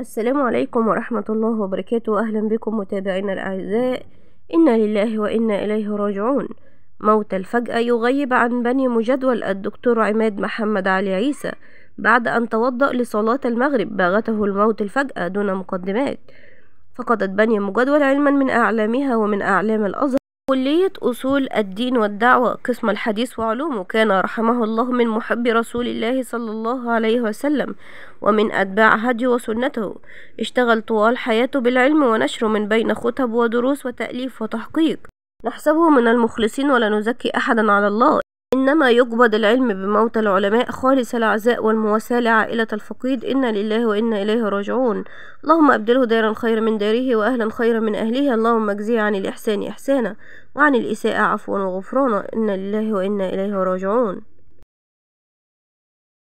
السلام عليكم ورحمة الله وبركاته أهلا بكم متابعينا الأعزاء إنا لله وإنا إليه راجعون موت الفجأة يغيب عن بني مجدول الدكتور عماد محمد علي عيسى بعد أن توضأ لصلاة المغرب باغته الموت الفجأة دون مقدمات فقدت بني مجدول علما من أعلامها ومن أعلام الأزهر كلية أصول الدين والدعوة قسم الحديث وعلومه كان رحمه الله من محب رسول الله صلى الله عليه وسلم ومن أتباع هدي وسنته اشتغل طوال حياته بالعلم ونشره من بين خطب ودروس وتأليف وتحقيق نحسبه من المخلصين ولا نزكي أحدا على الله إنما يقبض العلم بموت العلماء خالص العزاء والمواساة لعائلة الفقيد إنا لله وإنا إليه راجعون اللهم أبدله دارا خيرا من داره وأهلا خيرا من أهله اللهم اجزيه عن الإحسان إحسانا وعن الإساءة عفوا وغفرانا إنا لله وإنا إليه راجعون